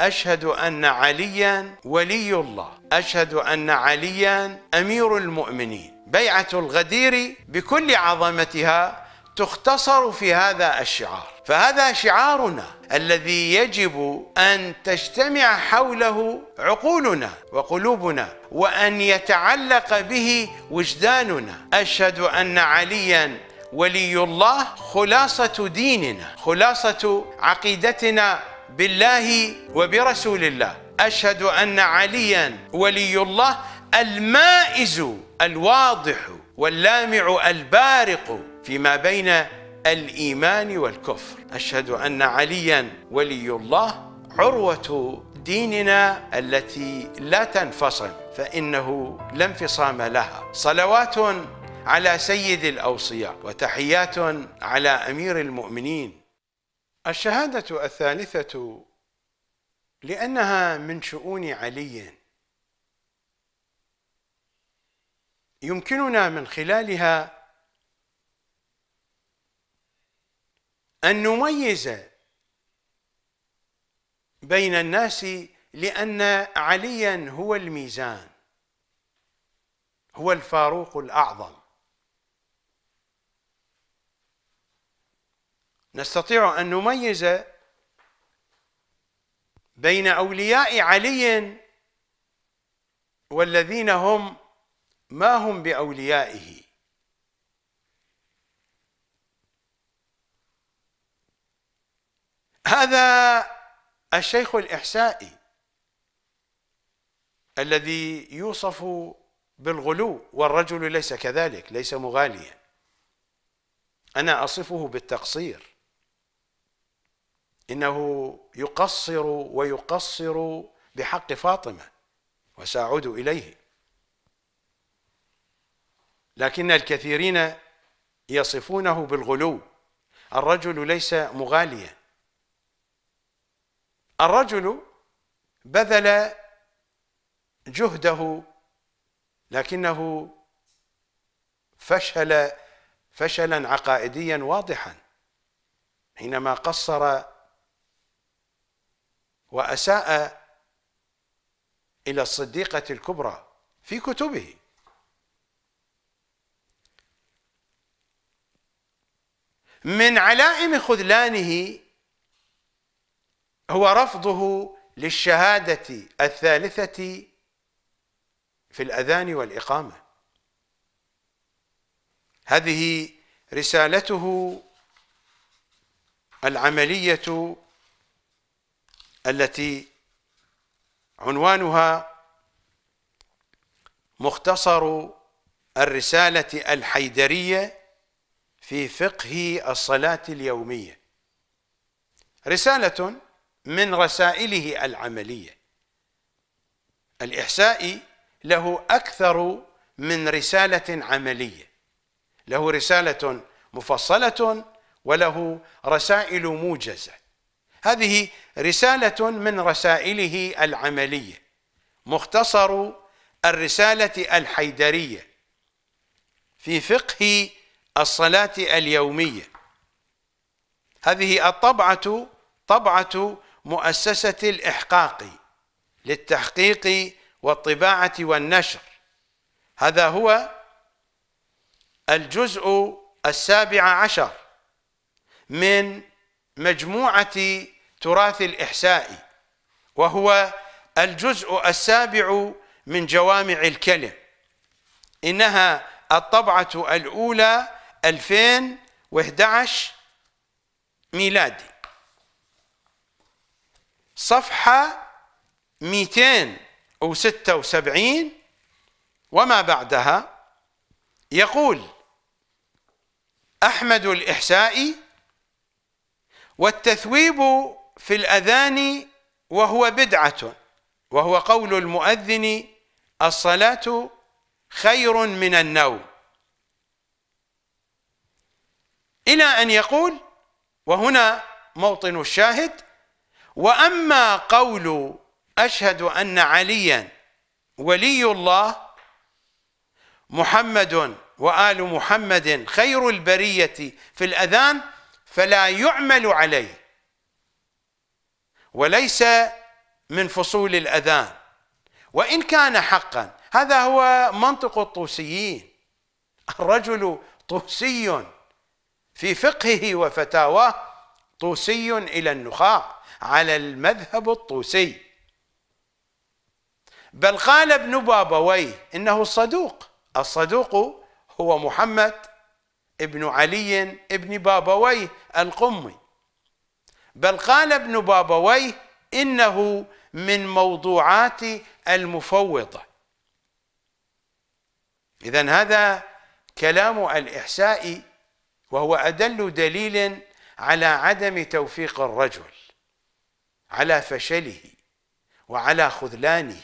أشهد أن عليا ولي الله أشهد أن عليا أمير المؤمنين بيعة الغدير بكل عظمتها تختصر في هذا الشعار فهذا شعارنا الذي يجب أن تجتمع حوله عقولنا وقلوبنا وأن يتعلق به وجداننا أشهد أن عليا ولي الله خلاصة ديننا خلاصة عقيدتنا بالله وبرسول الله أشهد أن عليا ولي الله المائز الواضح واللامع البارق فيما بين الإيمان والكفر أشهد أن عليا ولي الله عروة ديننا التي لا تنفصل فإنه لا انفصام لها صلوات على سيد الأوصياء وتحيات على أمير المؤمنين الشهادة الثالثة لأنها من شؤون علي يمكننا من خلالها أن نميز بين الناس لأن عليا هو الميزان هو الفاروق الأعظم نستطيع أن نميز بين أولياء علي والذين هم ما هم بأوليائه هذا الشيخ الإحسائي الذي يوصف بالغلو والرجل ليس كذلك ليس مغاليا أنا أصفه بالتقصير انه يقصر ويقصر بحق فاطمه وساعود اليه لكن الكثيرين يصفونه بالغلو الرجل ليس مغاليا الرجل بذل جهده لكنه فشل فشلا عقائديا واضحا حينما قصر وأساء إلى الصديقة الكبرى في كتبه من علائم خذلانه هو رفضه للشهادة الثالثة في الأذان والإقامة هذه رسالته العملية التي عنوانها مختصر الرسالة الحيدرية في فقه الصلاة اليومية رسالة من رسائله العملية الإحساء له أكثر من رسالة عملية له رسالة مفصلة وله رسائل موجزه هذه رسالة من رسائله العملية مختصر الرسالة الحيدرية في فقه الصلاة اليومية هذه الطبعة طبعة مؤسسة الإحقاق للتحقيق والطباعة والنشر هذا هو الجزء السابع عشر من مجموعة التراث الإحسائي وهو الجزء السابع من جوامع الكلم إنها الطبعة الأولى 2011 ميلادي صفحة 276 وما بعدها يقول أحمد الإحسائي والتثويب في الأذان وهو بدعة وهو قول المؤذن الصلاة خير من النوم إلى أن يقول وهنا موطن الشاهد وأما قول أشهد أن عليا ولي الله محمد وآل محمد خير البرية في الأذان فلا يعمل عليه وليس من فصول الأذان وإن كان حقا هذا هو منطق الطوسيين الرجل طوسي في فقهه وفتاواه طوسي إلى النخاع على المذهب الطوسي بل قال ابن بابويه إنه الصدوق الصدوق هو محمد ابن علي ابن بابويه القمي بل قال ابن بابويه انه من موضوعات المفوضه اذا هذا كلام الاحساء وهو ادل دليل على عدم توفيق الرجل على فشله وعلى خذلانه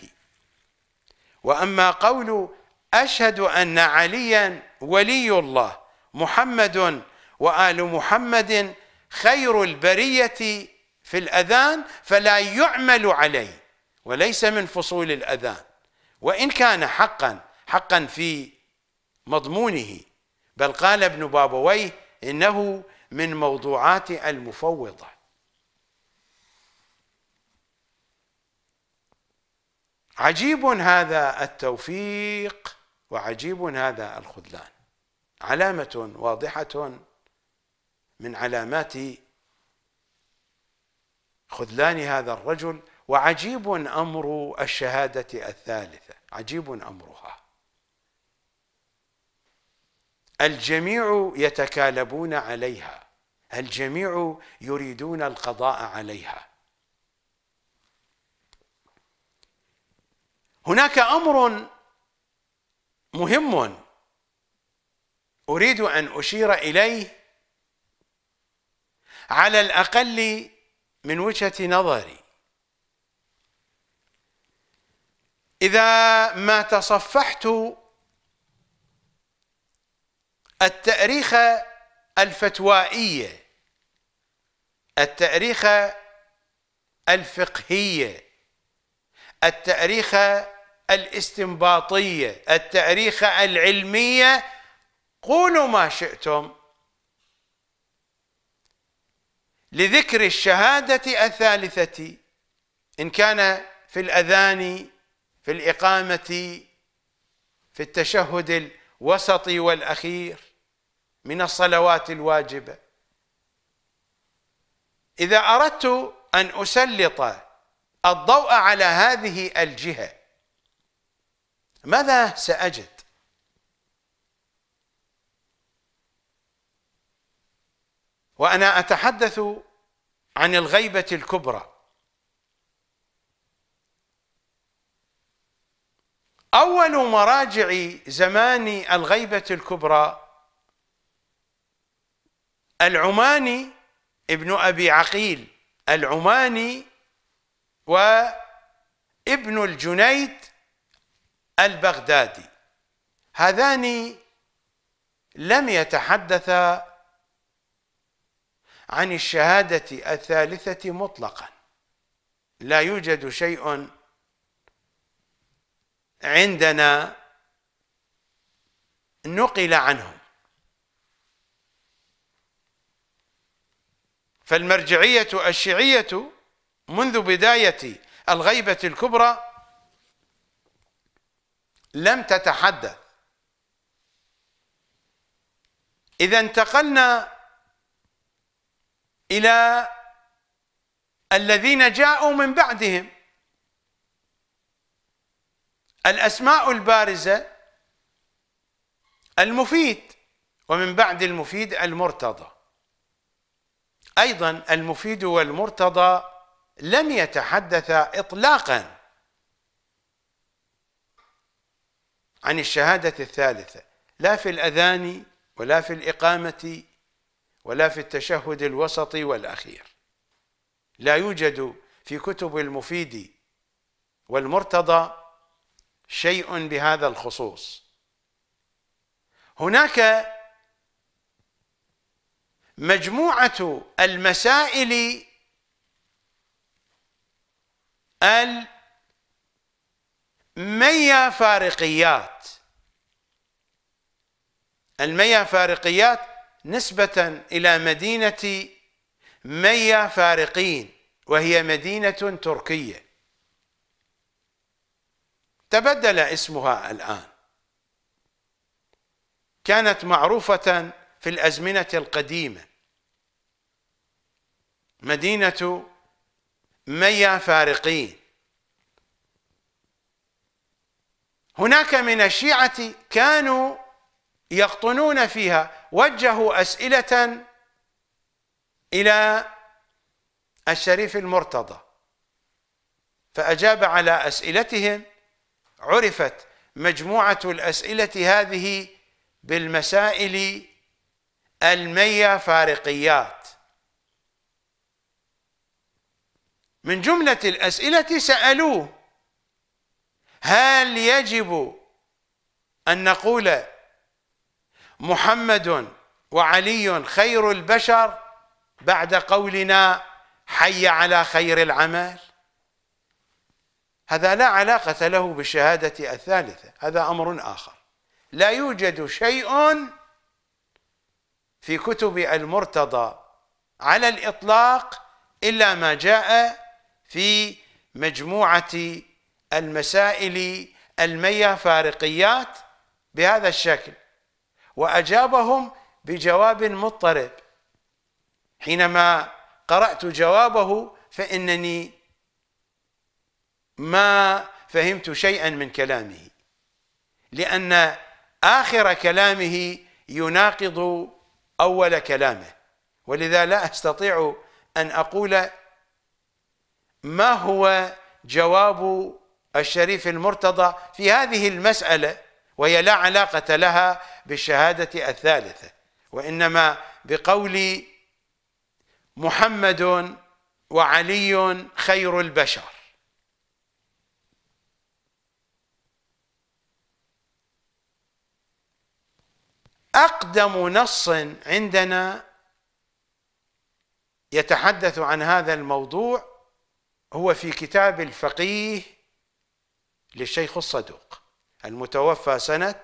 واما قول اشهد ان عليا ولي الله محمد وال محمد خير البرية في الأذان فلا يعمل عليه وليس من فصول الأذان وإن كان حقا حقا في مضمونه بل قال ابن بابويه إنه من موضوعات المفوضة عجيب هذا التوفيق وعجيب هذا الخذلان علامة واضحة من علامات خذلان هذا الرجل وعجيب امر الشهاده الثالثه عجيب امرها الجميع يتكالبون عليها الجميع يريدون القضاء عليها هناك امر مهم اريد ان اشير اليه على الأقل من وجهة نظري إذا ما تصفحت التأريخ الفتوائية التأريخ الفقهية التأريخ الاستنباطية التأريخ العلمية قولوا ما شئتم لذكر الشهادة الثالثة إن كان في الأذان في الإقامة في التشهد الوسطي والأخير من الصلوات الواجبة إذا أردت أن أسلط الضوء على هذه الجهة ماذا سأجد وانا اتحدث عن الغيبه الكبرى اول مراجع زمان الغيبه الكبرى العماني ابن ابي عقيل العماني وابن الجنيد البغدادي هذان لم يتحدثا عن الشهادة الثالثة مطلقا لا يوجد شيء عندنا نقل عنهم فالمرجعية الشيعية منذ بداية الغيبة الكبرى لم تتحدث إذا انتقلنا إلى الذين جاءوا من بعدهم الأسماء البارزة المفيد ومن بعد المفيد المرتضى أيضا المفيد والمرتضى لم يتحدث إطلاقا عن الشهادة الثالثة لا في الأذان ولا في الإقامة ولا في التشهد الوسطي والأخير لا يوجد في كتب المفيد والمرتضى شيء بهذا الخصوص هناك مجموعة المسائل الميا فارقيات الميا فارقيات نسبة إلى مدينة ميا فارقين وهي مدينة تركية تبدل اسمها الآن كانت معروفة في الأزمنة القديمة مدينة ميا فارقين هناك من الشيعة كانوا يقطنون فيها وجهوا أسئلة إلى الشريف المرتضى فأجاب على أسئلتهم عرفت مجموعة الأسئلة هذه بالمسائل المية فارقيات من جملة الأسئلة سألوه هل يجب أن نقول محمد وعلي خير البشر بعد قولنا حي على خير العمل هذا لا علاقة له بالشهادة الثالثة هذا أمر آخر لا يوجد شيء في كتب المرتضى على الإطلاق إلا ما جاء في مجموعة المسائل المية فارقيات بهذا الشكل واجابهم بجواب مضطرب حينما قرات جوابه فانني ما فهمت شيئا من كلامه لان اخر كلامه يناقض اول كلامه ولذا لا استطيع ان اقول ما هو جواب الشريف المرتضى في هذه المساله وهي لا علاقة لها بالشهادة الثالثة وإنما بقول محمد وعلي خير البشر أقدم نص عندنا يتحدث عن هذا الموضوع هو في كتاب الفقيه للشيخ الصدوق المتوفى سنة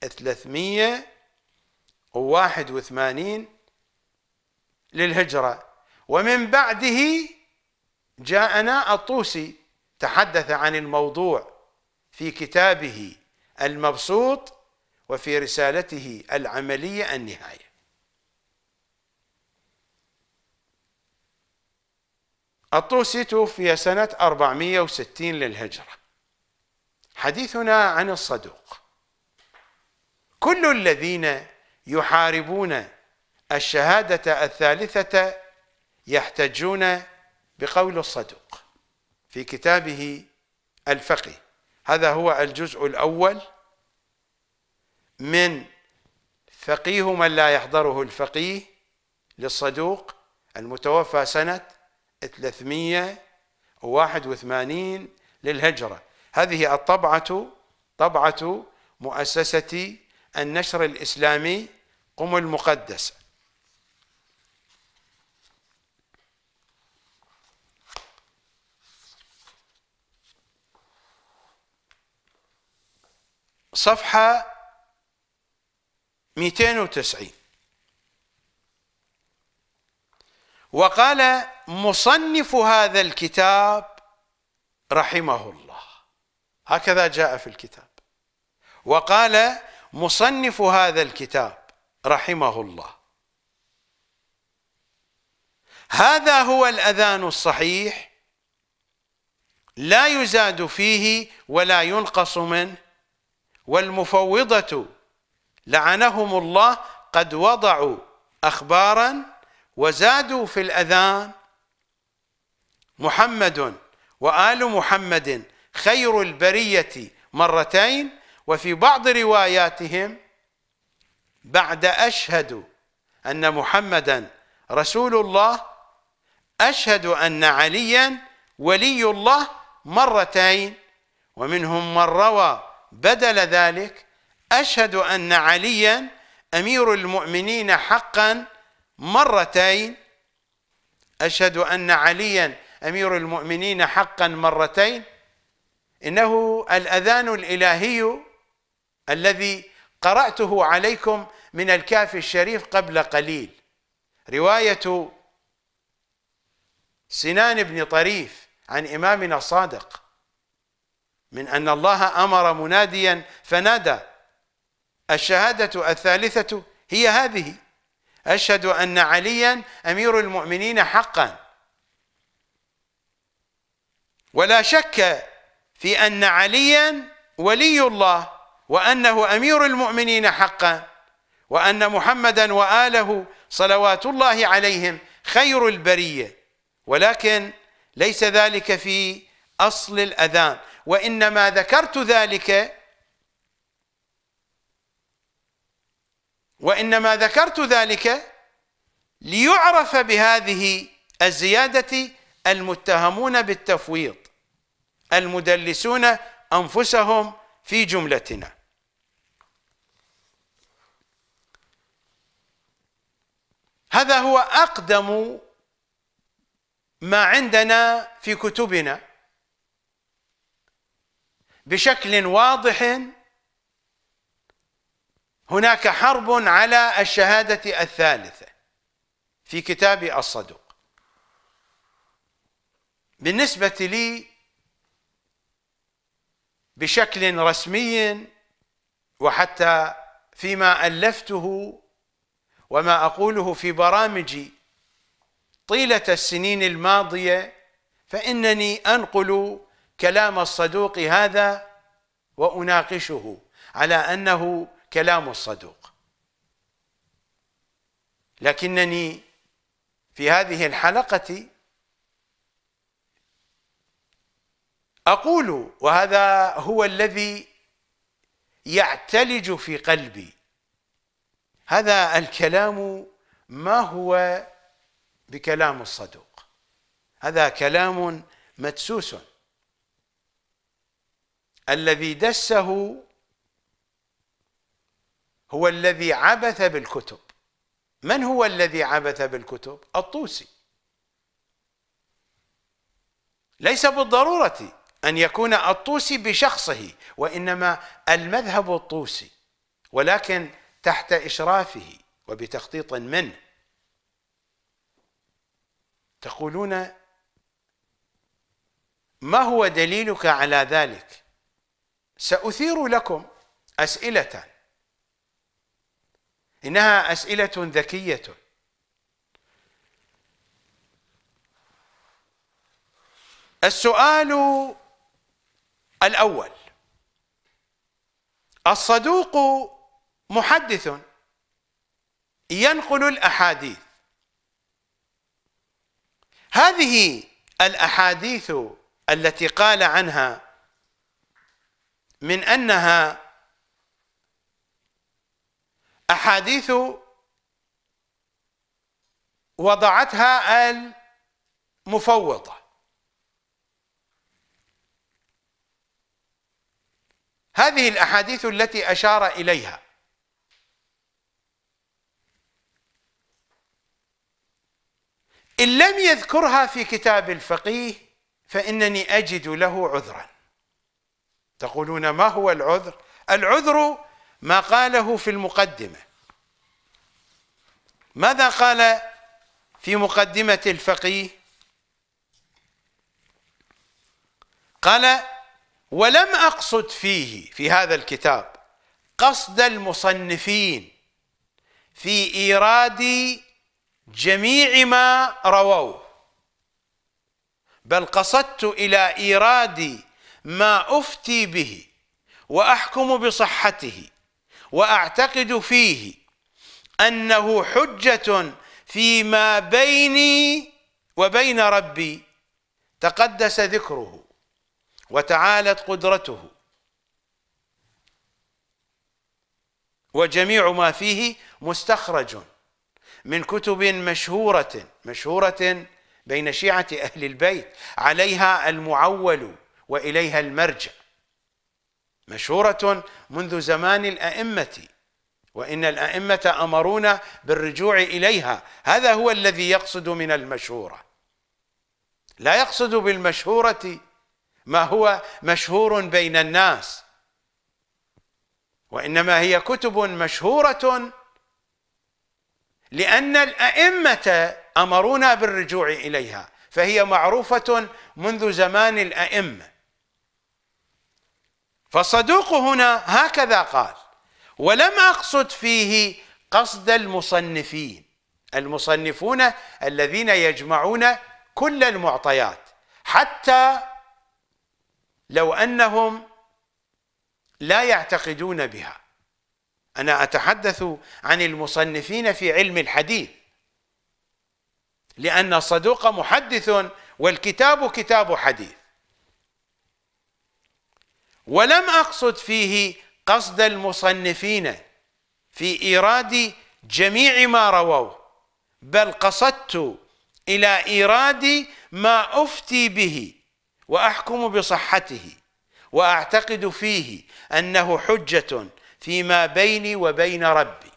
381 للهجرة ومن بعده جاءنا الطوسي تحدث عن الموضوع في كتابه المبسوط وفي رسالته العملية النهاية الطوسي توفي سنة 460 للهجرة حديثنا عن الصدوق كل الذين يحاربون الشهادة الثالثة يحتجون بقول الصدوق في كتابه الفقه هذا هو الجزء الأول من فقيه من لا يحضره الفقيه للصدوق المتوفى سنة 381 للهجرة هذه الطبعة طبعة مؤسسة النشر الإسلامي قم المقدس صفحة 290 وقال مصنف هذا الكتاب رحمه الله هكذا جاء في الكتاب وقال مصنف هذا الكتاب رحمه الله هذا هو الأذان الصحيح لا يزاد فيه ولا ينقص منه والمفوضة لعنهم الله قد وضعوا أخبارا وزادوا في الأذان محمد وآل محمد خير البرية مرتين وفي بعض رواياتهم بعد أشهد أن محمدا رسول الله أشهد أن عليا ولي الله مرتين ومنهم من روى بدل ذلك أشهد أن عليا أمير المؤمنين حقا مرتين أشهد أن عليا أمير المؤمنين حقا مرتين إنه الأذان الإلهي الذي قرأته عليكم من الكاف الشريف قبل قليل رواية سنان بن طريف عن إمامنا الصادق من أن الله أمر مناديا فنادى الشهادة الثالثة هي هذه أشهد أن عليا أمير المؤمنين حقا ولا شك في أن عليا ولي الله وأنه أمير المؤمنين حقا وأن محمدا وآله صلوات الله عليهم خير البرية ولكن ليس ذلك في أصل الأذان وإنما ذكرت ذلك وإنما ذكرت ذلك ليعرف بهذه الزيادة المتهمون بالتفويض المدلسون أنفسهم في جملتنا هذا هو أقدم ما عندنا في كتبنا بشكل واضح هناك حرب على الشهادة الثالثة في كتاب الصدق بالنسبة لي بشكل رسمي وحتى فيما الفته وما اقوله في برامجي طيله السنين الماضيه فانني انقل كلام الصدوق هذا واناقشه على انه كلام الصدوق لكنني في هذه الحلقه أقول وهذا هو الذي يعتلج في قلبي هذا الكلام ما هو بكلام الصدوق هذا كلام مدسوس الذي دسه هو الذي عبث بالكتب من هو الذي عبث بالكتب الطوسي ليس بالضروره أن يكون الطوسي بشخصه وإنما المذهب الطوسي ولكن تحت إشرافه وبتخطيط منه تقولون ما هو دليلك على ذلك سأثير لكم أسئلة إنها أسئلة ذكية السؤال الأول الصدوق محدث ينقل الأحاديث هذه الأحاديث التي قال عنها من أنها أحاديث وضعتها المفوضة هذه الأحاديث التي أشار إليها إن لم يذكرها في كتاب الفقيه فإنني أجد له عذرا تقولون ما هو العذر؟ العذر ما قاله في المقدمة ماذا قال في مقدمة الفقيه؟ قال ولم أقصد فيه في هذا الكتاب قصد المصنفين في إيراد جميع ما رووه بل قصدت إلى إيراد ما أفتي به وأحكم بصحته وأعتقد فيه أنه حجة فيما بيني وبين ربي تقدس ذكره وتعالت قدرته وجميع ما فيه مستخرج من كتب مشهورة مشهورة بين شيعة أهل البيت عليها المعول وإليها المرجع مشهورة منذ زمان الأئمة وإن الأئمة أمرون بالرجوع إليها هذا هو الذي يقصد من المشهورة لا يقصد بالمشهورة ما هو مشهور بين الناس وانما هي كتب مشهوره لان الائمه امرونا بالرجوع اليها فهي معروفه منذ زمان الائمه فالصدوق هنا هكذا قال ولم اقصد فيه قصد المصنفين المصنفون الذين يجمعون كل المعطيات حتى لو أنهم لا يعتقدون بها أنا أتحدث عن المصنفين في علم الحديث لأن الصدوق محدث والكتاب كتاب حديث ولم أقصد فيه قصد المصنفين في إيراد جميع ما رووه بل قصدت إلى إيراد ما أفتي به واحكم بصحته واعتقد فيه انه حجه فيما بيني وبين ربي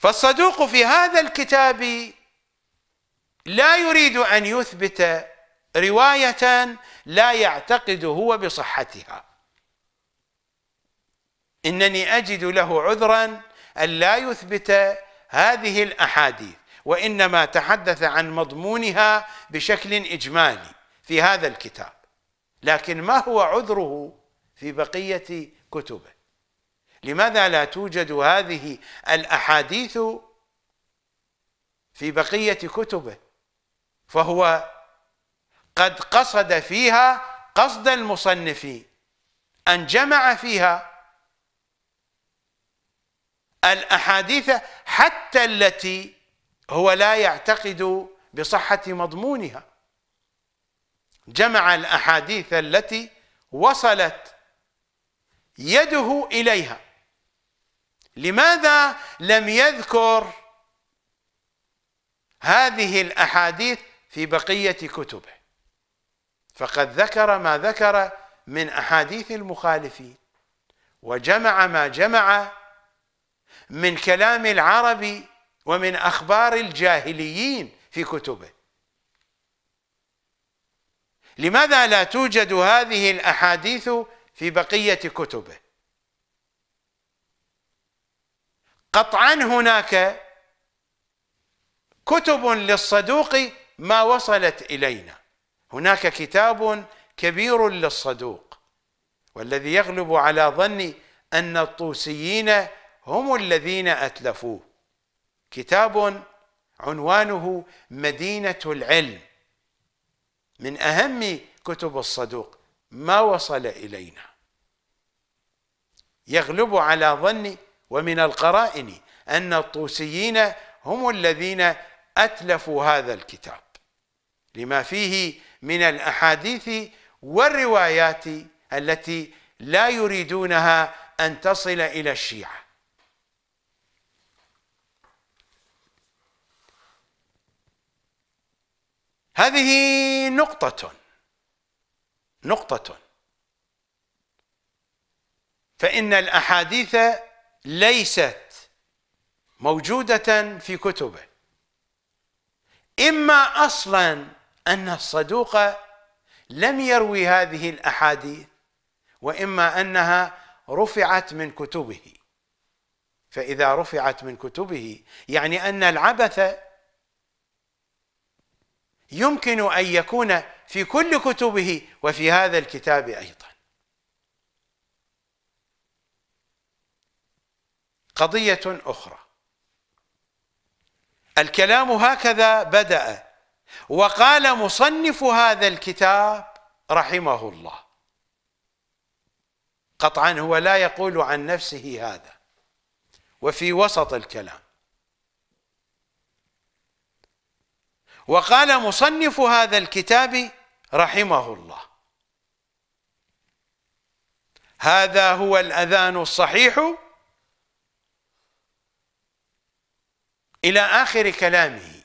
فالصدوق في هذا الكتاب لا يريد ان يثبت روايه لا يعتقد هو بصحتها انني اجد له عذرا ان لا يثبت هذه الاحاديث وإنما تحدث عن مضمونها بشكل إجمالي في هذا الكتاب لكن ما هو عذره في بقية كتبه لماذا لا توجد هذه الأحاديث في بقية كتبه فهو قد قصد فيها قصد المصنف أن جمع فيها الأحاديث حتى التي هو لا يعتقد بصحة مضمونها جمع الأحاديث التي وصلت يده إليها لماذا لم يذكر هذه الأحاديث في بقية كتبه فقد ذكر ما ذكر من أحاديث المخالفين وجمع ما جمع من كلام العرب ومن أخبار الجاهليين في كتبه لماذا لا توجد هذه الأحاديث في بقية كتبه قطعا هناك كتب للصدوق ما وصلت إلينا هناك كتاب كبير للصدوق والذي يغلب على ظني أن الطوسيين هم الذين أتلفوه كتاب عنوانه مدينة العلم من أهم كتب الصدوق ما وصل إلينا يغلب على ظني ومن القرائن أن الطوسيين هم الذين أتلفوا هذا الكتاب لما فيه من الأحاديث والروايات التي لا يريدونها أن تصل إلى الشيعة هذه نقطة نقطة فإن الأحاديث ليست موجودة في كتبه إما أصلا أن الصدوق لم يروي هذه الأحاديث وإما أنها رفعت من كتبه فإذا رفعت من كتبه يعني أن العبث يمكن ان يكون في كل كتبه وفي هذا الكتاب ايضا قضيه اخرى الكلام هكذا بدا وقال مصنف هذا الكتاب رحمه الله قطعا هو لا يقول عن نفسه هذا وفي وسط الكلام وقال مصنف هذا الكتاب رحمه الله هذا هو الأذان الصحيح إلى آخر كلامه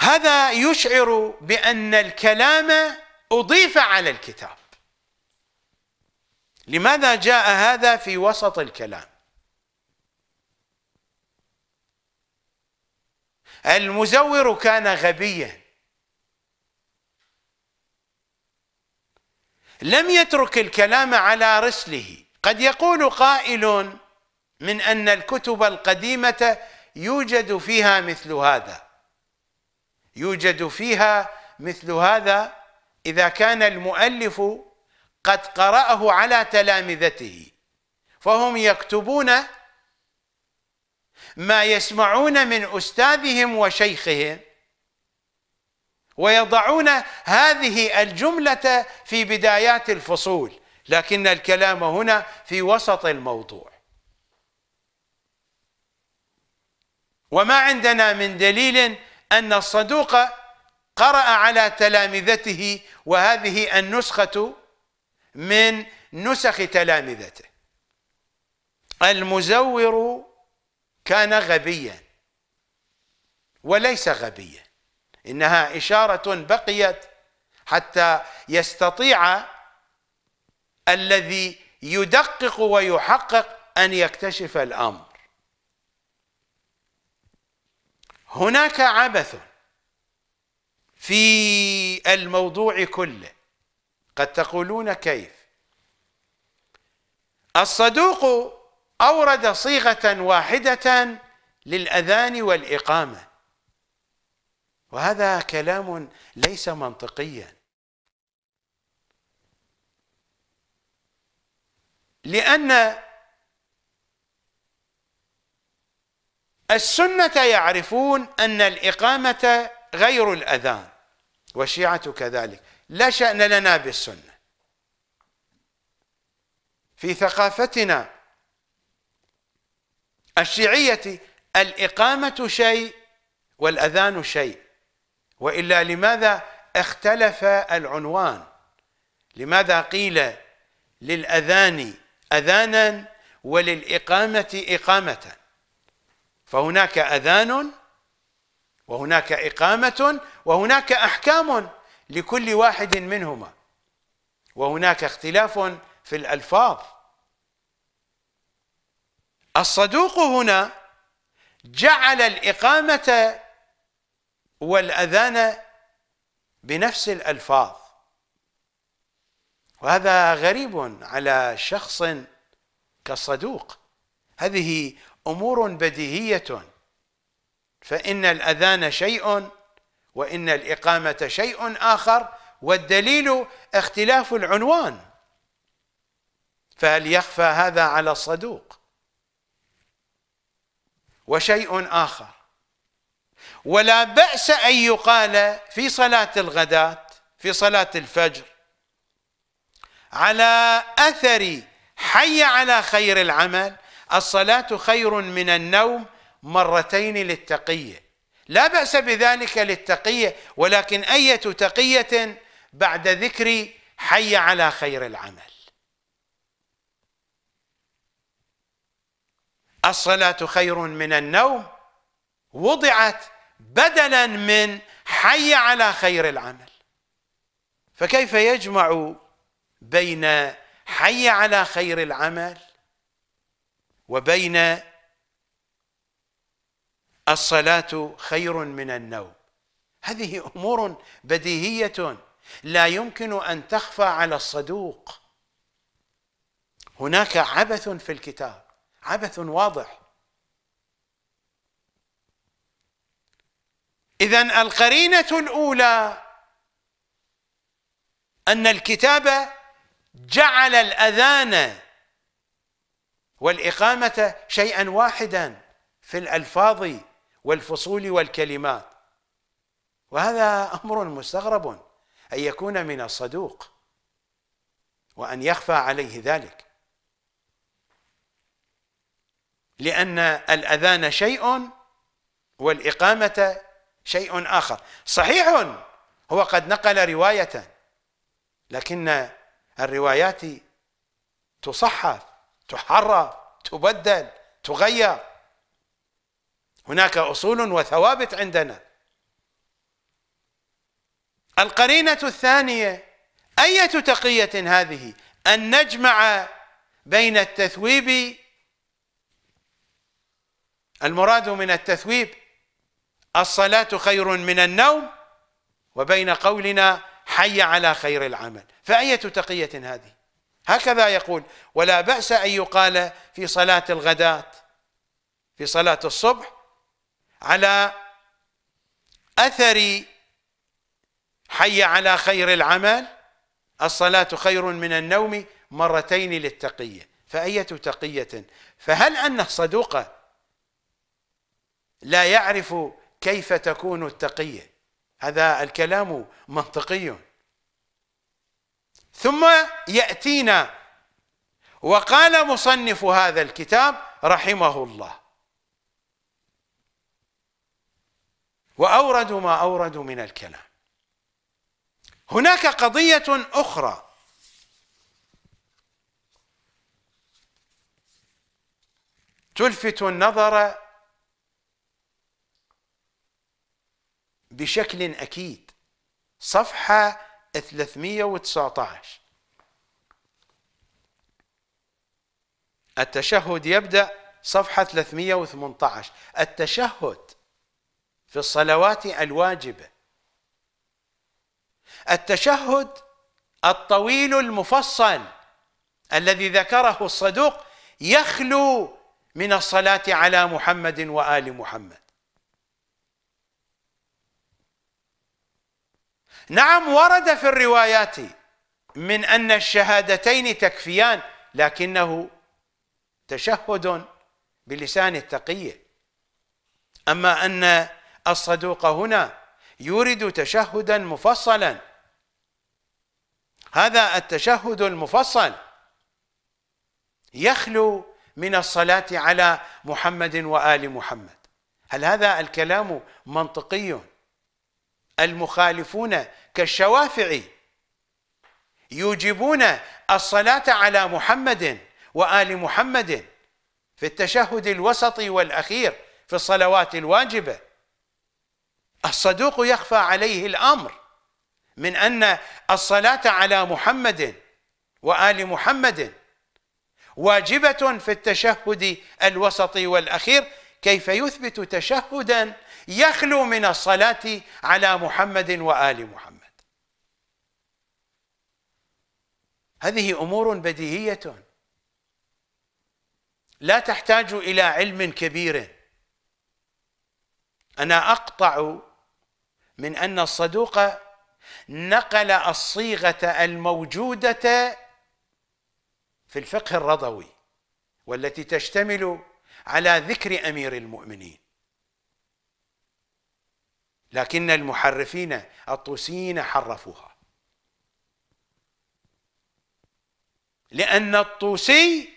هذا يشعر بأن الكلام أضيف على الكتاب لماذا جاء هذا في وسط الكلام المزور كان غبيا لم يترك الكلام على رسله قد يقول قائل من أن الكتب القديمة يوجد فيها مثل هذا يوجد فيها مثل هذا إذا كان المؤلف قد قرأه على تلامذته فهم يكتبون ما يسمعون من أستاذهم وشيخهم ويضعون هذه الجملة في بدايات الفصول لكن الكلام هنا في وسط الموضوع وما عندنا من دليل أن الصدوق قرأ على تلامذته وهذه النسخة من نسخ تلامذته المزور كان غبيا وليس غبيا إنها إشارة بقيت حتى يستطيع الذي يدقق ويحقق أن يكتشف الأمر هناك عبث في الموضوع كله قد تقولون كيف الصدوق أورد صيغة واحدة للأذان والإقامة وهذا كلام ليس منطقيا لأن السنة يعرفون أن الإقامة غير الأذان والشيعة كذلك لا شأن لنا بالسنة في ثقافتنا الشيعية الإقامة شيء والأذان شيء وإلا لماذا اختلف العنوان لماذا قيل للأذان أذانا وللإقامة إقامة فهناك أذان وهناك إقامة وهناك أحكام لكل واحد منهما وهناك اختلاف في الألفاظ الصدوق هنا جعل الإقامة والأذان بنفس الألفاظ وهذا غريب على شخص كالصدوق هذه أمور بديهية فإن الأذان شيء وإن الإقامة شيء آخر والدليل اختلاف العنوان فهل يخفى هذا على الصدوق وشيء آخر ولا بأس أن يقال في صلاة الغداة في صلاة الفجر على أثر حي على خير العمل الصلاة خير من النوم مرتين للتقية لا بأس بذلك للتقية ولكن أية تقية بعد ذكر حي على خير العمل الصلاة خير من النوم وضعت بدلا من حي على خير العمل فكيف يجمع بين حي على خير العمل وبين الصلاة خير من النوم هذه أمور بديهية لا يمكن أن تخفى على الصدوق هناك عبث في الكتاب عبث واضح اذا القرينه الاولى ان الكتاب جعل الاذان والاقامه شيئا واحدا في الالفاظ والفصول والكلمات وهذا امر مستغرب ان يكون من الصدوق وان يخفى عليه ذلك لأن الأذان شيء والإقامة شيء آخر صحيح هو قد نقل رواية لكن الروايات تصحف تحرف تبدل تغير هناك أصول وثوابت عندنا القرينة الثانية أية تقية هذه أن نجمع بين التثويب المراد من التثويب الصلاة خير من النوم وبين قولنا حي على خير العمل فأية تقية هذه هكذا يقول ولا بأس أن يقال في صلاة الغداة في صلاة الصبح على أثر حي على خير العمل الصلاة خير من النوم مرتين للتقية فأية تقية فهل أن الصدوقة لا يعرف كيف تكون التقية هذا الكلام منطقي ثم يأتينا وقال مصنف هذا الكتاب رحمه الله وأورد ما أورد من الكلام هناك قضية أخرى تلفت النظر بشكل أكيد صفحة 319 التشهد يبدأ صفحة 318 التشهد في الصلوات الواجبة التشهد الطويل المفصل الذي ذكره الصدوق يخلو من الصلاة على محمد وآل محمد نعم ورد في الروايات من أن الشهادتين تكفيان لكنه تشهد بلسان التقية أما أن الصدوق هنا يورد تشهدا مفصلا هذا التشهد المفصل يخلو من الصلاة على محمد وآل محمد هل هذا الكلام منطقي المخالفون كالشوافعي يوجبون الصلاة على محمد وآل محمد في التشهد الوسطي والأخير في الصلوات الواجبة الصدوق يخفى عليه الأمر من أن الصلاة على محمد وآل محمد واجبة في التشهد الوسطي والأخير كيف يثبت تشهدا يخلو من الصلاة على محمد وآل محمد هذه أمور بديهية لا تحتاج إلى علم كبير أنا أقطع من أن الصدوق نقل الصيغة الموجودة في الفقه الرضوي والتي تشتمل على ذكر أمير المؤمنين لكن المحرفين الطوسيين حرفوها لأن الطوسي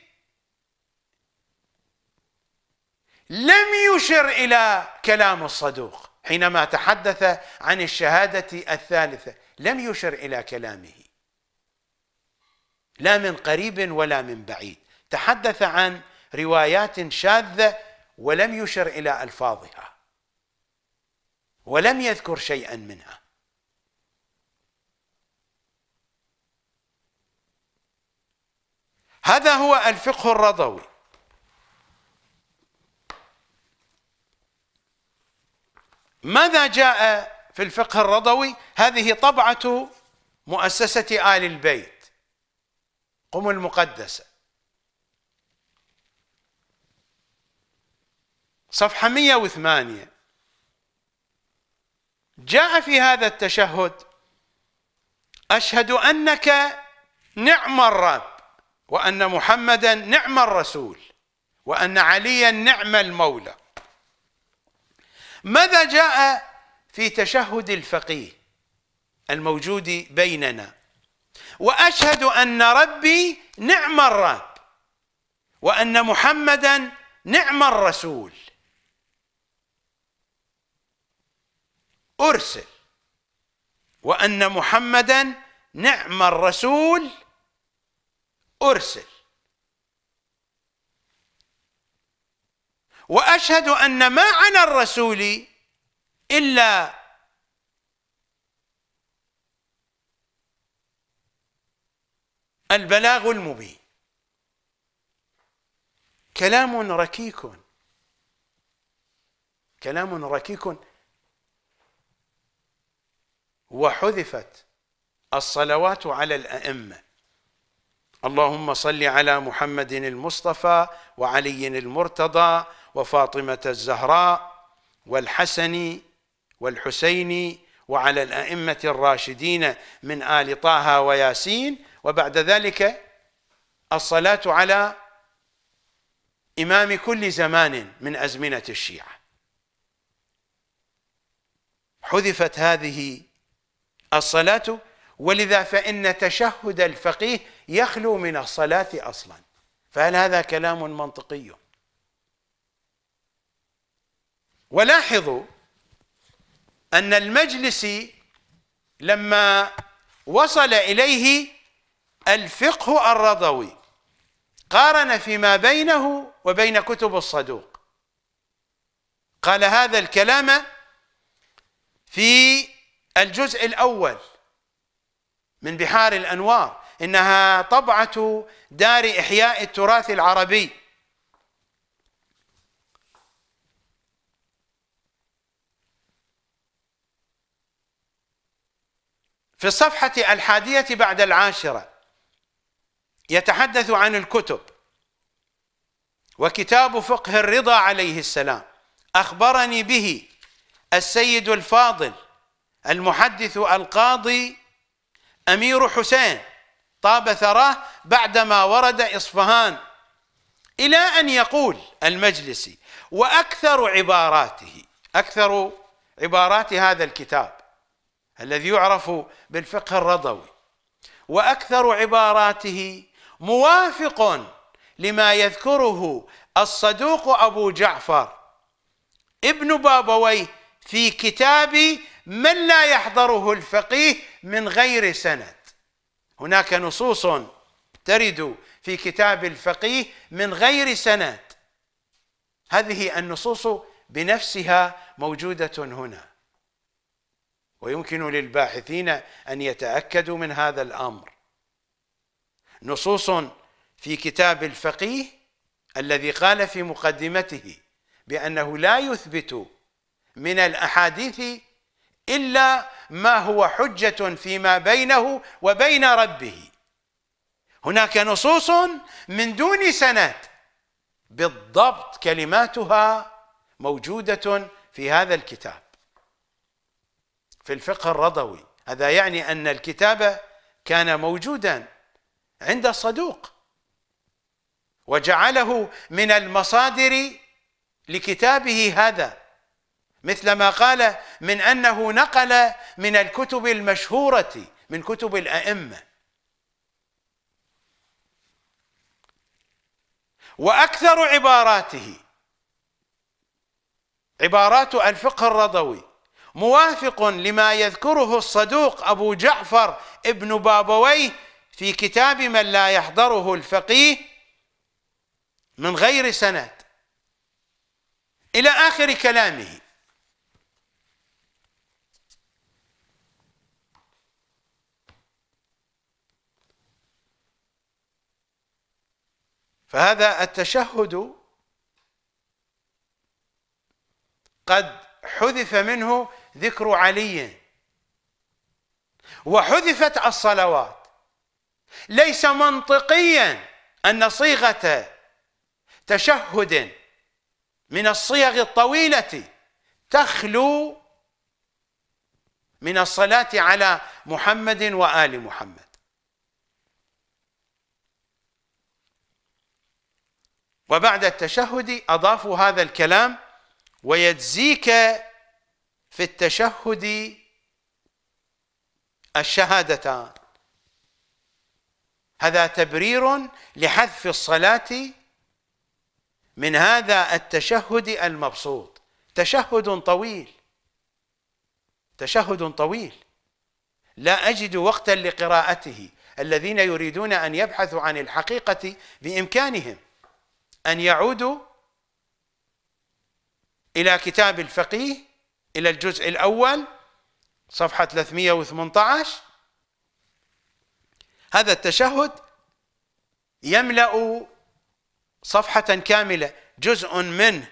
لم يشر إلى كلام الصدوق حينما تحدث عن الشهادة الثالثة لم يشر إلى كلامه لا من قريب ولا من بعيد تحدث عن روايات شاذة ولم يشر إلى ألفاظها ولم يذكر شيئا منها هذا هو الفقه الرضوي ماذا جاء في الفقه الرضوي هذه طبعة مؤسسة آل البيت قم المقدسة صفحة 108 جاء في هذا التشهد أشهد أنك نعم الرب وأن محمدا نعم الرسول وأن عليا نعم المولى ماذا جاء في تشهد الفقيه الموجود بيننا وأشهد أن ربي نعم الرب وأن محمدا نعم الرسول أرسل وأن محمدا نعم الرسول أرسل وأشهد أن ما على الرسول إلا البلاغ المبين كلام ركيك كلام ركيك وحذفت الصلوات على الأئمة اللهم صل على محمد المصطفى وعلي المرتضى وفاطمة الزهراء والحسن والحسين وعلى الأئمة الراشدين من آل طه وياسين وبعد ذلك الصلاة على إمام كل زمان من أزمنة الشيعة حذفت هذه الصلاة ولذا فإن تشهد الفقيه يخلو من الصلاة أصلا فهل هذا كلام منطقي ولاحظوا أن المجلسي لما وصل إليه الفقه الرضوي قارن فيما بينه وبين كتب الصدوق قال هذا الكلام في الجزء الأول من بحار الأنوار إنها طبعة دار إحياء التراث العربي في الصفحة الحادية بعد العاشرة يتحدث عن الكتب وكتاب فقه الرضا عليه السلام أخبرني به السيد الفاضل المحدث القاضي أمير حسين طاب ثراه بعدما ورد إصفهان إلى أن يقول المجلسي وأكثر عباراته أكثر عبارات هذا الكتاب الذي يعرف بالفقه الرضوي وأكثر عباراته موافق لما يذكره الصدوق أبو جعفر ابن بابويه في كتاب من لا يحضره الفقيه من غير سند هناك نصوص ترد في كتاب الفقيه من غير سند هذه النصوص بنفسها موجوده هنا ويمكن للباحثين ان يتاكدوا من هذا الامر نصوص في كتاب الفقيه الذي قال في مقدمته بانه لا يثبت من الاحاديث إلا ما هو حجة فيما بينه وبين ربه هناك نصوص من دون سند بالضبط كلماتها موجودة في هذا الكتاب في الفقه الرضوي هذا يعني أن الكتاب كان موجودا عند الصدوق وجعله من المصادر لكتابه هذا مثل ما قال من انه نقل من الكتب المشهوره من كتب الائمه واكثر عباراته عبارات الفقه الرضوي موافق لما يذكره الصدوق ابو جعفر ابن بابويه في كتاب من لا يحضره الفقيه من غير سند الى اخر كلامه فهذا التشهد قد حذف منه ذكر علي وحذفت الصلوات ليس منطقيا ان صيغه تشهد من الصيغ الطويله تخلو من الصلاه على محمد وال محمد وبعد التشهد أضافوا هذا الكلام ويجزيك في التشهد الشهادتان هذا تبرير لحذف الصلاة من هذا التشهد المبسوط تشهد طويل تشهد طويل لا أجد وقتا لقراءته الذين يريدون أن يبحثوا عن الحقيقة بإمكانهم أن يعودوا إلى كتاب الفقيه إلى الجزء الأول صفحة 318 هذا التشهد يملأ صفحة كاملة جزء منه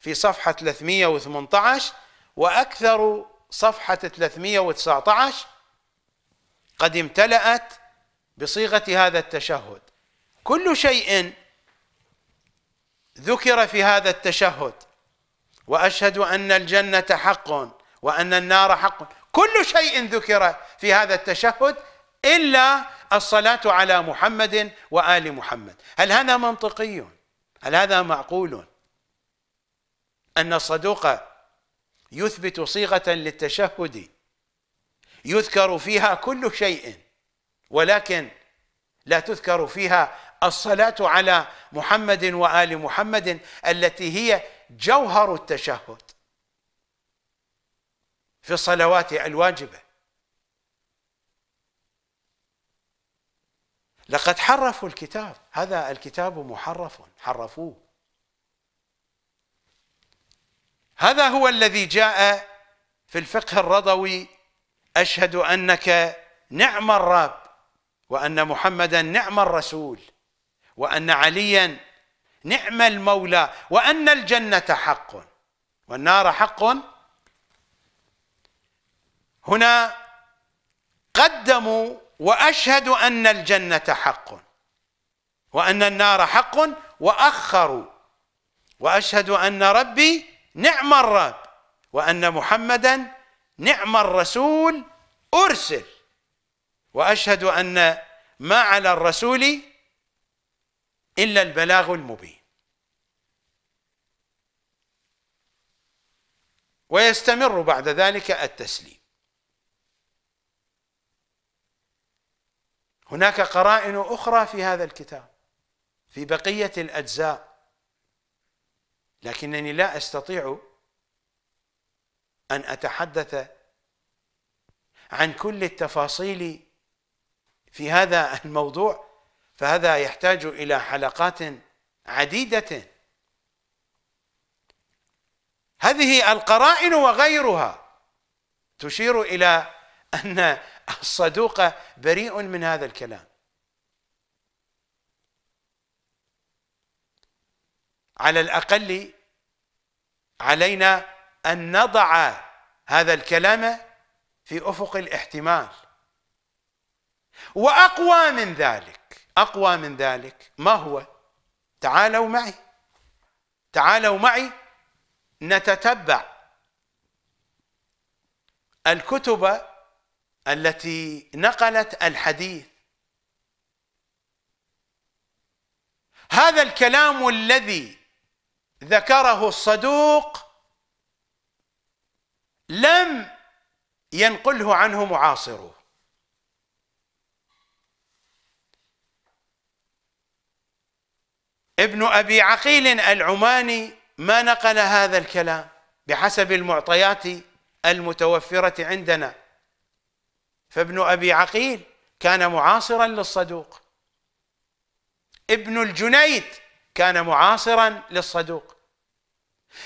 في صفحة 318 وأكثر صفحة 319 قد امتلأت بصيغة هذا التشهد كل شيء ذكر في هذا التشهد واشهد ان الجنه حق وان النار حق كل شيء ذكر في هذا التشهد الا الصلاه على محمد وال محمد هل هذا منطقي هل هذا معقول ان الصدوق يثبت صيغه للتشهد يذكر فيها كل شيء ولكن لا تذكر فيها الصلاة على محمد وآل محمد التي هي جوهر التشهد في الصلوات الواجبة لقد حرفوا الكتاب هذا الكتاب محرف حرفوه هذا هو الذي جاء في الفقه الرضوي أشهد أنك نعم الرب وأن محمدا نعم الرسول وأن عليا نعم المولى وأن الجنة حق والنار حق هنا قدموا وأشهد أن الجنة حق وأن النار حق وأخروا وأشهد أن ربي نعم الرب وأن محمدا نعم الرسول أرسل وأشهد أن ما على الرسول إلا البلاغ المبين ويستمر بعد ذلك التسليم هناك قرائن أخرى في هذا الكتاب في بقية الأجزاء لكنني لا أستطيع أن أتحدث عن كل التفاصيل في هذا الموضوع فهذا يحتاج إلى حلقات عديدة هذه القرائن وغيرها تشير إلى أن الصدوق بريء من هذا الكلام على الأقل علينا أن نضع هذا الكلام في أفق الاحتمال وأقوى من ذلك أقوى من ذلك ما هو تعالوا معي تعالوا معي نتتبع الكتب التي نقلت الحديث هذا الكلام الذي ذكره الصدوق لم ينقله عنه معاصره ابن أبي عقيل العماني ما نقل هذا الكلام بحسب المعطيات المتوفرة عندنا فابن أبي عقيل كان معاصرا للصدوق ابن الجنيد كان معاصرا للصدوق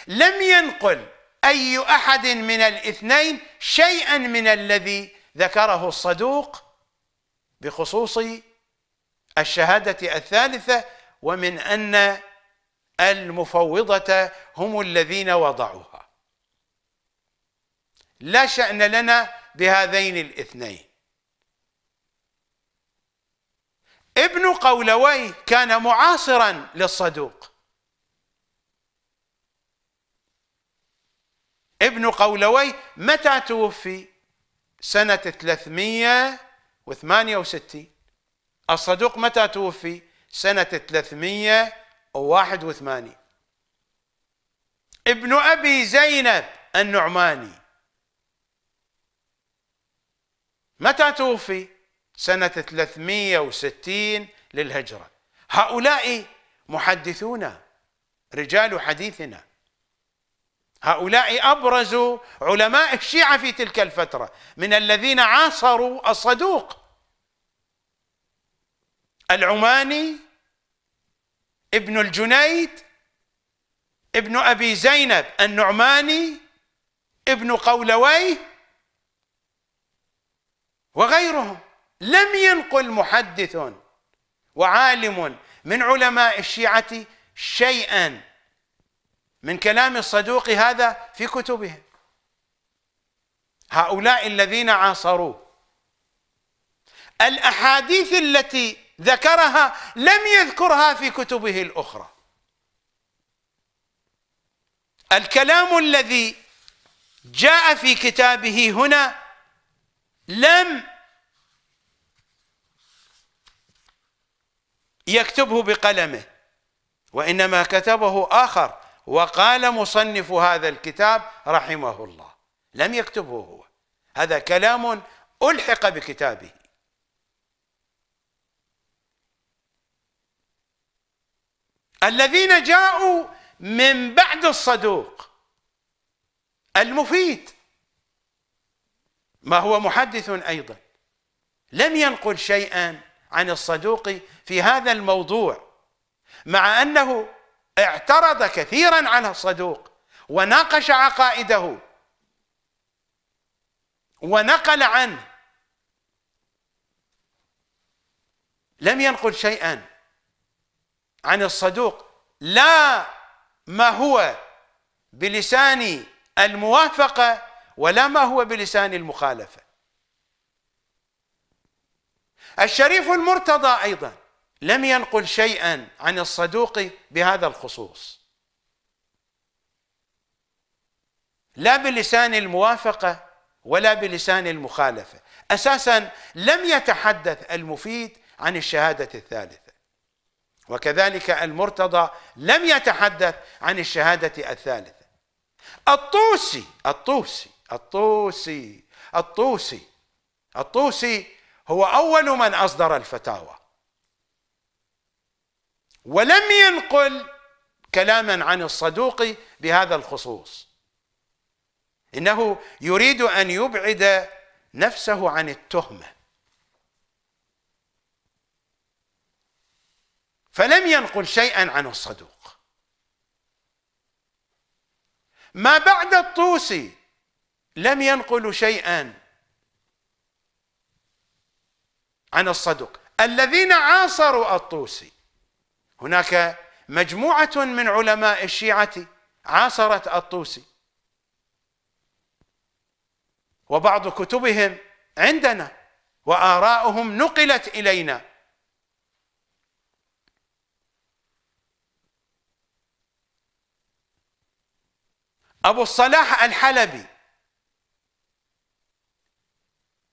لم ينقل أي أحد من الاثنين شيئا من الذي ذكره الصدوق بخصوص الشهادة الثالثة ومن أن المفوضة هم الذين وضعوها لا شأن لنا بهذين الاثنين ابن قولوي كان معاصرا للصدوق ابن قولوي متى توفي سنة 368 الصدوق متى توفي سنة 381 ابن أبي زينب النعماني متى توفي؟ سنة 360 للهجرة هؤلاء محدثون رجال حديثنا هؤلاء أبرزوا علماء الشيعة في تلك الفترة من الذين عاصروا الصدوق العماني ابن الجنيد ابن أبي زينب النعماني ابن قولويه وغيرهم لم ينقل محدث وعالم من علماء الشيعة شيئا من كلام الصدوق هذا في كتبهم هؤلاء الذين عاصروه الأحاديث التي ذكرها لم يذكرها في كتبه الأخرى الكلام الذي جاء في كتابه هنا لم يكتبه بقلمه وإنما كتبه آخر وقال مصنف هذا الكتاب رحمه الله لم يكتبه هو هذا كلام ألحق بكتابه الذين جاءوا من بعد الصدوق المفيد ما هو محدث ايضا لم ينقل شيئا عن الصدوق في هذا الموضوع مع انه اعترض كثيرا على الصدوق وناقش عقائده ونقل عنه لم ينقل شيئا عن الصدوق لا ما هو بلسان الموافقة ولا ما هو بلسان المخالفة الشريف المرتضى أيضا لم ينقل شيئا عن الصدوق بهذا الخصوص لا بلسان الموافقة ولا بلسان المخالفة أساسا لم يتحدث المفيد عن الشهادة الثالثة وكذلك المرتضى لم يتحدث عن الشهادة الثالثة الطوسي الطوسي الطوسي الطوسي الطوسي هو أول من أصدر الفتاوى ولم ينقل كلاما عن الصدوق بهذا الخصوص انه يريد ان يبعد نفسه عن التهمه فلم ينقل شيئا عن الصدوق ما بعد الطوسي لم ينقل شيئا عن الصدوق الذين عاصروا الطوسي هناك مجموعة من علماء الشيعة عاصرت الطوسي وبعض كتبهم عندنا وآراؤهم نقلت إلينا أبو الصلاح الحلبي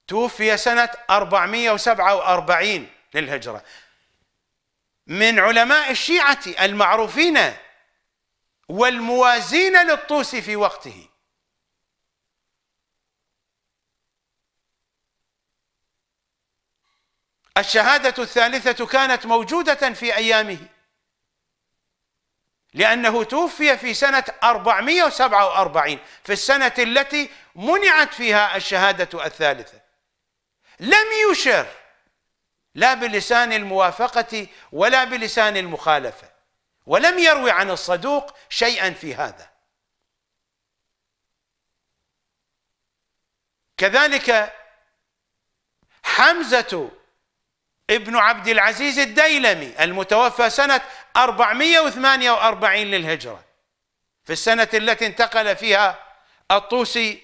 توفي سنة 447 للهجرة من علماء الشيعة المعروفين والموازين للطوسي في وقته الشهادة الثالثة كانت موجودة في أيامه لأنه توفي في سنة 447 في السنة التي منعت فيها الشهادة الثالثة لم يشر لا بلسان الموافقة ولا بلسان المخالفة ولم يروي عن الصدوق شيئا في هذا كذلك حمزة ابن عبد العزيز الديلمي المتوفى سنة 448 للهجرة في السنة التي انتقل فيها الطوسي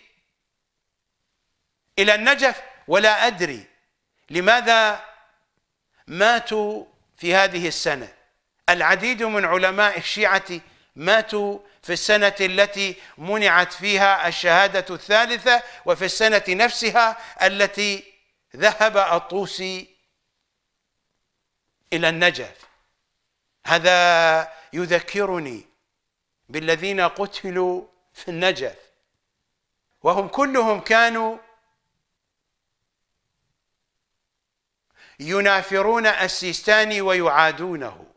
إلى النجف ولا أدري لماذا ماتوا في هذه السنة العديد من علماء الشيعة ماتوا في السنة التي منعت فيها الشهادة الثالثة وفي السنة نفسها التي ذهب الطوسي إلى النجف هذا يذكرني بالذين قتلوا في النجف وهم كلهم كانوا ينافرون السيستاني ويعادونه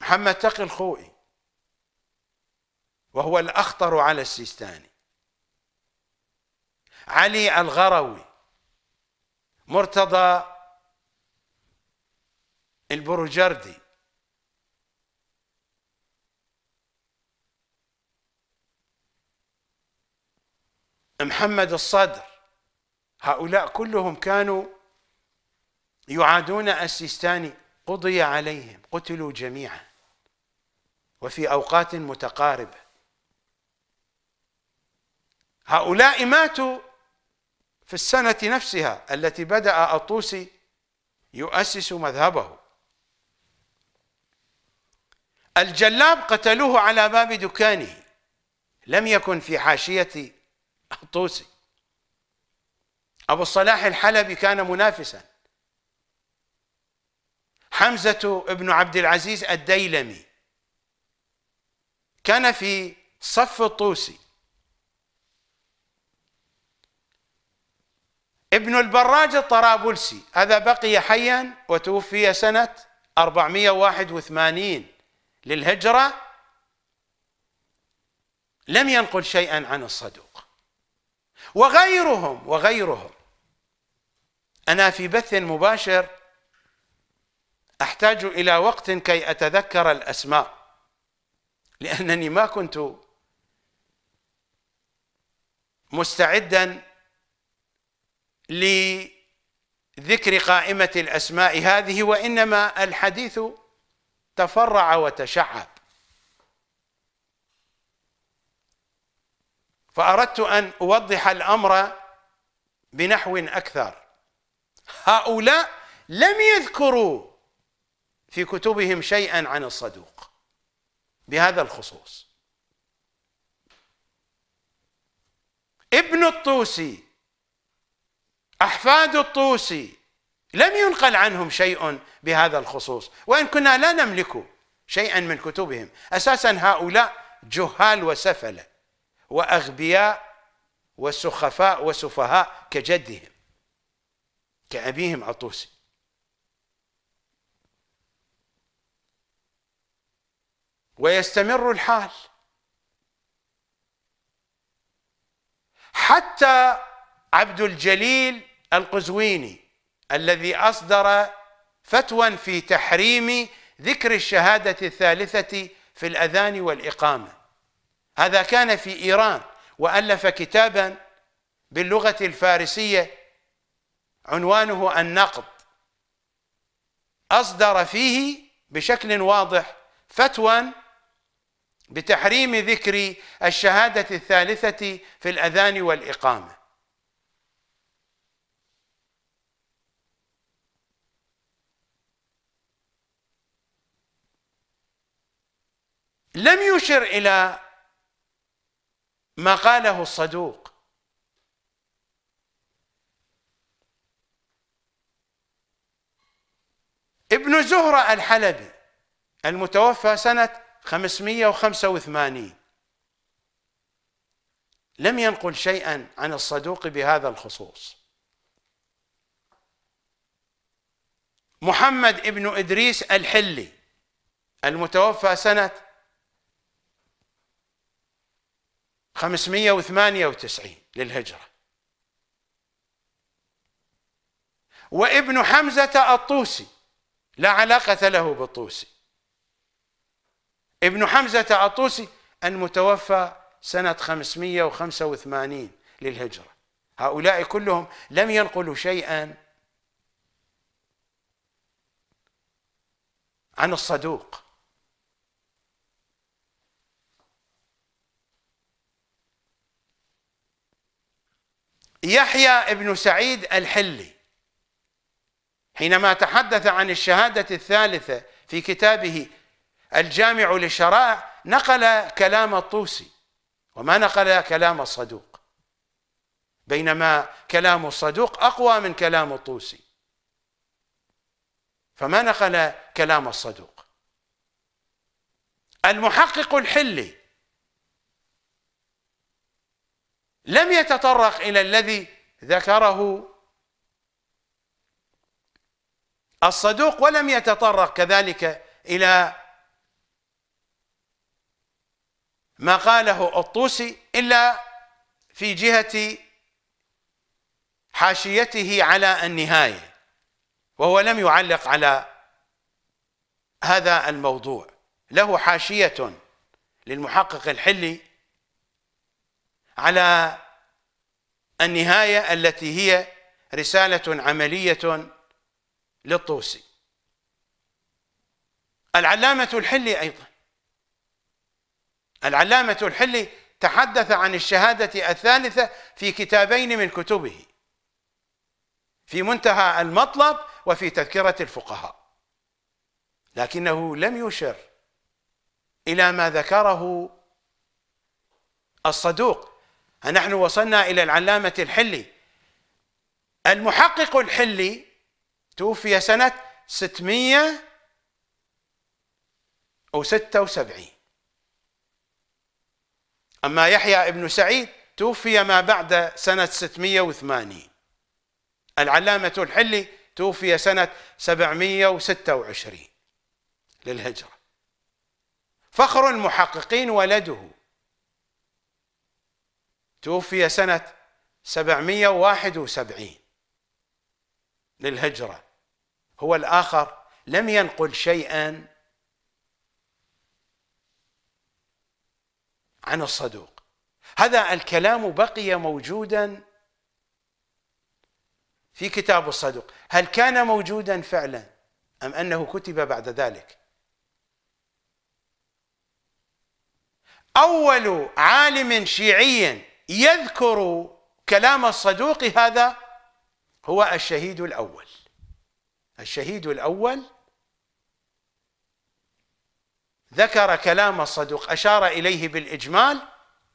محمد تقي الخوئي وهو الأخطر على السيستاني علي الغروي مرتضى البروجردي محمد الصدر هؤلاء كلهم كانوا يعادون السيستاني قضي عليهم قتلوا جميعا وفي أوقات متقاربة هؤلاء ماتوا في السنة نفسها التي بدأ الطوسي يؤسس مذهبه الجلاب قتلوه على باب دكانه لم يكن في حاشية الطوسي أبو الصلاح الحلبي كان منافسا حمزة بن عبد العزيز الديلمي كان في صف الطوسي ابن البراج الطرابلسي هذا بقي حيا وتوفي سنة 481 للهجرة لم ينقل شيئا عن الصدوق وغيرهم وغيرهم أنا في بث مباشر أحتاج إلى وقت كي أتذكر الأسماء لأنني ما كنت مستعدا لذكر قائمة الأسماء هذه وإنما الحديث تفرع وتشعب فأردت أن أوضح الأمر بنحو أكثر هؤلاء لم يذكروا في كتبهم شيئا عن الصدوق بهذا الخصوص ابن الطوسي أحفاد الطوسي لم ينقل عنهم شيء بهذا الخصوص وإن كنا لا نملك شيئا من كتبهم أساسا هؤلاء جهال وسفلة وأغبياء وسخفاء وسفهاء كجدهم كأبيهم الطوسي ويستمر الحال حتى عبد الجليل القزويني الذي أصدر فتوى في تحريم ذكر الشهادة الثالثة في الأذان والإقامة هذا كان في إيران وألف كتابا باللغة الفارسية عنوانه النقد أصدر فيه بشكل واضح فتوى بتحريم ذكر الشهادة الثالثة في الأذان والإقامة لم يشر إلى ما قاله الصدوق ابن زهرة الحلبي المتوفى سنة 585 لم ينقل شيئا عن الصدوق بهذا الخصوص محمد ابن إدريس الحلي المتوفى سنة 598 للهجرة وابن حمزة الطوسي لا علاقة له بالطوسي ابن حمزة الطوسي المتوفى سنة 585 للهجرة هؤلاء كلهم لم ينقلوا شيئا عن الصدوق يحيى ابن سعيد الحلي حينما تحدث عن الشهادة الثالثة في كتابه الجامع للشرائع نقل كلام الطوسي وما نقل كلام الصدوق بينما كلام الصدوق أقوى من كلام الطوسي فما نقل كلام الصدوق المحقق الحلي لم يتطرق إلى الذي ذكره الصدوق ولم يتطرق كذلك إلى ما قاله الطوسي إلا في جهة حاشيته على النهاية وهو لم يعلق على هذا الموضوع له حاشية للمحقق الحلي على النهاية التي هي رسالة عملية للطوسي العلامة الحلي أيضا العلامة الحلي تحدث عن الشهادة الثالثة في كتابين من كتبه في منتهى المطلب وفي تذكرة الفقهاء لكنه لم يشر إلى ما ذكره الصدوق نحن وصلنا إلى العلامة الحلي المحقق الحلي توفي سنة 676 أما يحيى ابن سعيد توفي ما بعد سنة 680 العلامة الحلي توفي سنة 726 للهجرة فخر المحققين ولده توفي سنة 771 للهجرة هو الآخر لم ينقل شيئا عن الصدوق هذا الكلام بقي موجودا في كتاب الصدوق هل كان موجودا فعلا أم أنه كتب بعد ذلك أول عالم شيعي يذكر كلام الصدوق هذا هو الشهيد الأول الشهيد الأول ذكر كلام الصدوق أشار إليه بالإجمال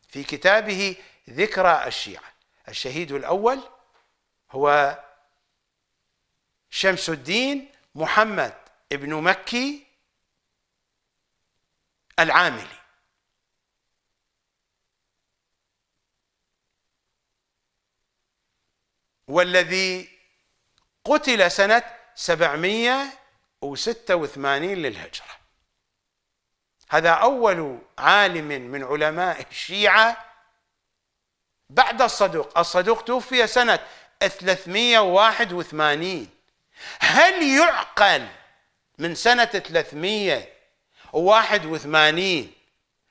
في كتابه ذكرى الشيعة الشهيد الأول هو شمس الدين محمد ابن مكي العاملي والذي قتل سنة 786 للهجرة هذا أول عالم من علماء الشيعة بعد الصدوق الصدوق توفي سنة 381 هل يعقل من سنة 381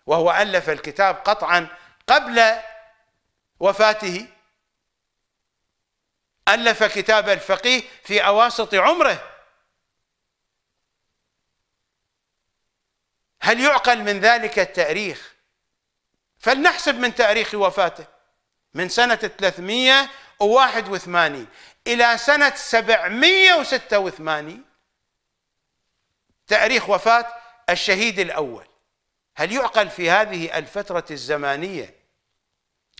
وهو ألف الكتاب قطعا قبل وفاته ألف كتاب الفقيه في أواسط عمره هل يعقل من ذلك التاريخ فلنحسب من تاريخ وفاته من سنة 381 إلى سنة 786 تاريخ وفاة الشهيد الأول هل يعقل في هذه الفترة الزمانية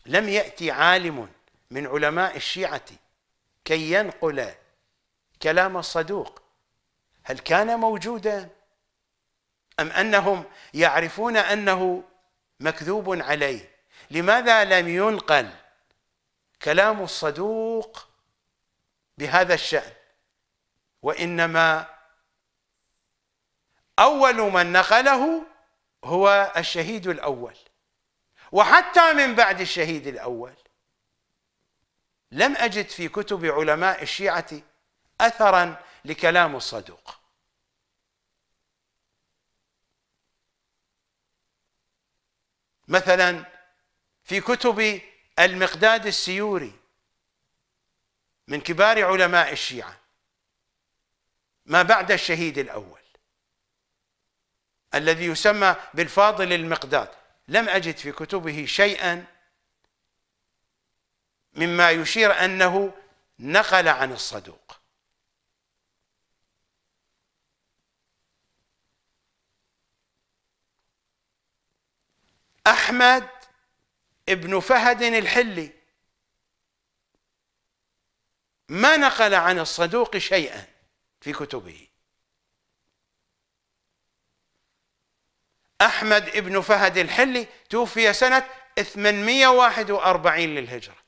لم يأتي عالم من علماء الشيعة كي ينقل كلام الصدوق هل كان موجودا أم أنهم يعرفون أنه مكذوب عليه لماذا لم ينقل كلام الصدوق بهذا الشأن وإنما أول من نقله هو الشهيد الأول وحتى من بعد الشهيد الأول لم أجد في كتب علماء الشيعة أثرا لكلام الصدوق مثلا في كتب المقداد السيوري من كبار علماء الشيعة ما بعد الشهيد الأول الذي يسمى بالفاضل المقداد لم أجد في كتبه شيئا مما يشير أنه نقل عن الصدوق أحمد ابن فهد الحلي ما نقل عن الصدوق شيئا في كتبه أحمد ابن فهد الحلي توفي سنة 841 للهجرة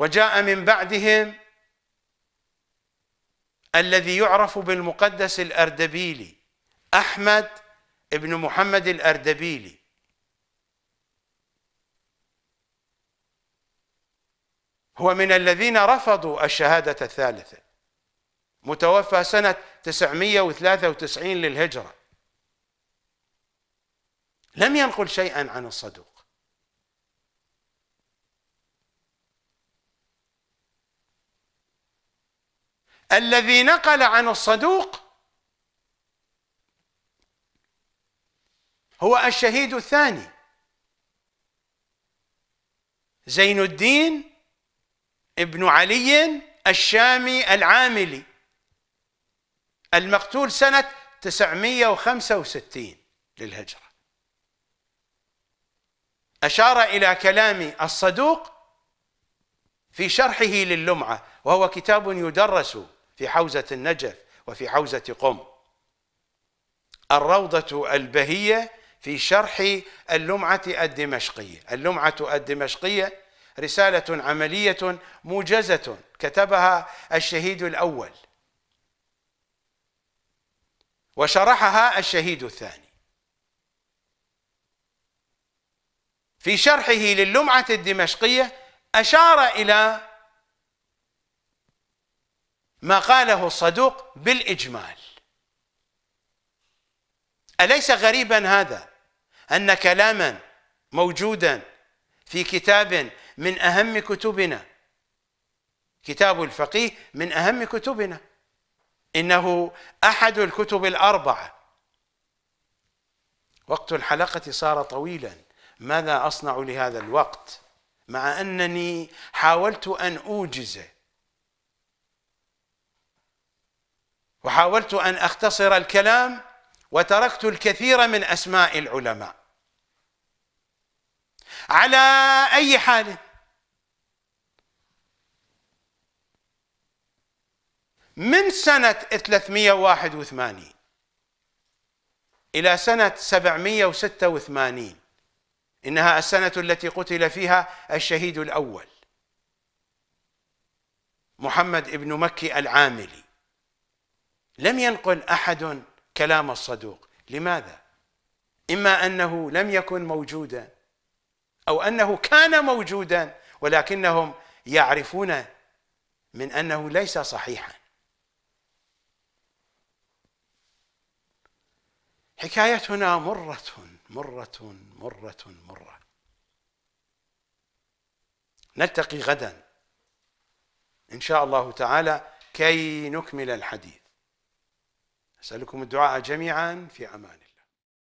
وجاء من بعدهم الذي يعرف بالمقدس الأردبيلي أحمد ابن محمد الأردبيلي هو من الذين رفضوا الشهادة الثالثة متوفى سنة 993 للهجرة لم ينقل شيئا عن الصدوق الذي نقل عن الصدوق هو الشهيد الثاني زين الدين ابن علي الشامي العاملي المقتول سنة 965 للهجرة أشار إلى كلام الصدوق في شرحه للمعة وهو كتاب يدرس في حوزة النجف وفي حوزة قم الروضة البهية في شرح اللمعة الدمشقية اللمعة الدمشقية رسالة عملية موجزة كتبها الشهيد الأول وشرحها الشهيد الثاني في شرحه للمعة الدمشقية أشار إلى ما قاله الصدوق بالإجمال أليس غريبا هذا أن كلاما موجودا في كتاب من أهم كتبنا كتاب الفقيه من أهم كتبنا إنه أحد الكتب الأربعة وقت الحلقة صار طويلا ماذا أصنع لهذا الوقت مع أنني حاولت أن أوجزه وحاولت أن أختصر الكلام وتركت الكثير من أسماء العلماء على أي حال من سنة 381 إلى سنة 786 إنها السنة التي قتل فيها الشهيد الأول محمد ابن مكي العاملي لم ينقل احد كلام الصدوق لماذا اما انه لم يكن موجودا او انه كان موجودا ولكنهم يعرفون من انه ليس صحيحا حكايتنا مرة مرة مرة مرة نلتقي غدا إن شاء الله تعالى كي نكمل الحديث أسألكم الدعاء جميعا في أمان